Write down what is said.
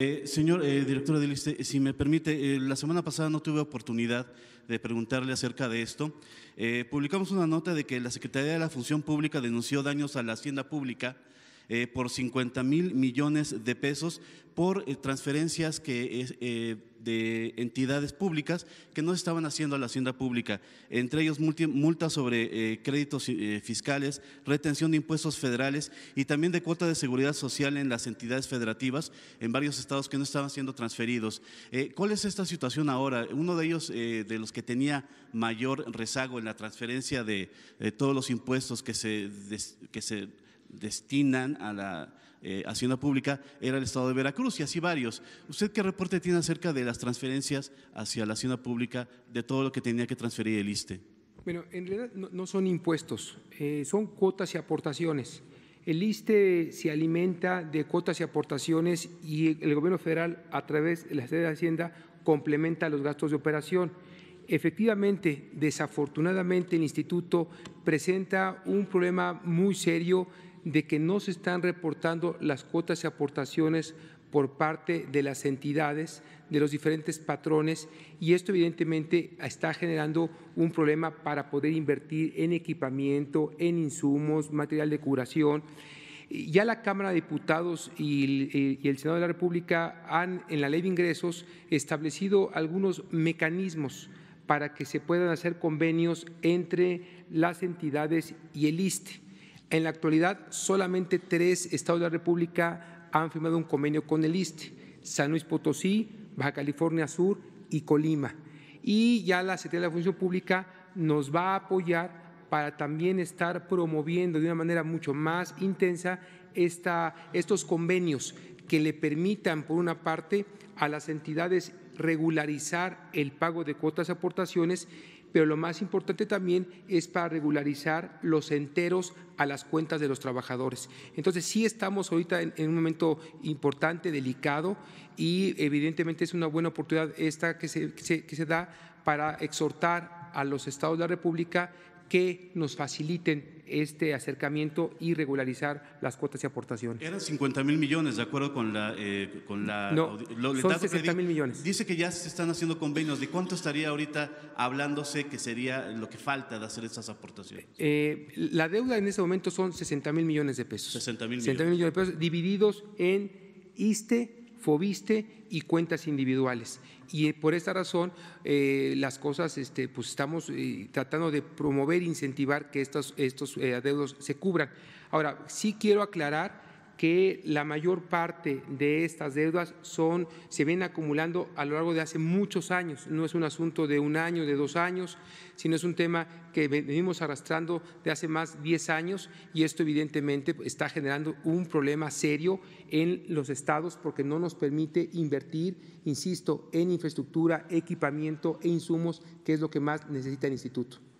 Eh, señor eh, director del ISTE, si me permite, eh, la semana pasada no tuve oportunidad de preguntarle acerca de esto. publicamos una nota de que la Secretaría de la Función Pública denunció daños a la hacienda pública eh, por 50 mil millones de pesos por eh, transferencias que, eh, de entidades públicas que no estaban haciendo a la hacienda pública, entre ellos multas sobre créditos fiscales, retención de impuestos federales y también de cuota de seguridad social en las entidades federativas en varios estados que no estaban siendo transferidos. ¿Cuál es esta situación ahora? Uno de ellos, de los que tenía mayor rezago en la transferencia de, todos los impuestos que se, que se destinan a la eh, Hacienda Pública era el Estado de Veracruz y así varios. ¿Usted qué reporte tiene acerca de las transferencias hacia la Hacienda Pública de todo lo que tenía que transferir el ISTE? Bueno, en realidad no, son impuestos, eh, son cuotas y aportaciones. El ISTE se alimenta de cuotas y aportaciones y el gobierno federal, a través de la sede de Hacienda, complementa los gastos de operación. Efectivamente, desafortunadamente, el instituto presenta un problema muy serio de que no se están reportando las cuotas y aportaciones por parte de las entidades, de los diferentes patrones, y esto evidentemente está generando un problema para poder invertir en equipamiento, en insumos, material de curación. Ya la Cámara de Diputados y el eh, Senado de la República han, en la ley de ingresos, establecido algunos mecanismos para que se puedan hacer convenios entre las entidades y el ISTE. En la actualidad, solamente tres estados de la República han firmado un convenio con el ISTE, San Luis Potosí, Baja California Sur y Colima. Y ya la Secretaría de la Función Pública nos va a apoyar para también estar promoviendo de una manera mucho más intensa estos convenios que le permitan, por una parte, a las entidades regularizar el pago de cuotas y aportaciones pero lo más importante también es para regularizar los enteros a las cuentas de los trabajadores. Entonces, sí estamos ahorita en, un momento importante, delicado, y evidentemente es una buena oportunidad esta que se, que se, da para exhortar a los estados de la República que nos faciliten este acercamiento y regularizar las cuotas y aportaciones. Eran 50 mil millones, de acuerdo con la… Eh, la no, mil millones. Dice que ya se están haciendo convenios. ¿De cuánto estaría ahorita hablándose que sería lo que falta de hacer estas aportaciones? Eh, la deuda en ese momento son 60 mil millones de pesos. 60 mil millones. 60 mil millones de pesos divididos en ISTE Fobiste y cuentas individuales. Y eh, por esta razón eh, las cosas, este, pues estamos eh, tratando de promover, incentivar que estos, estos adeudos se cubran. Ahora, sí quiero aclarar que la mayor parte de estas deudas son, se ven acumulando a lo largo de hace muchos años. No es un asunto de un año, de dos años, sino es un tema que venimos arrastrando de hace más de 10 años y esto evidentemente está generando un problema serio en los estados porque no nos permite invertir, insisto, en infraestructura, equipamiento e insumos, que es lo que más necesita el instituto.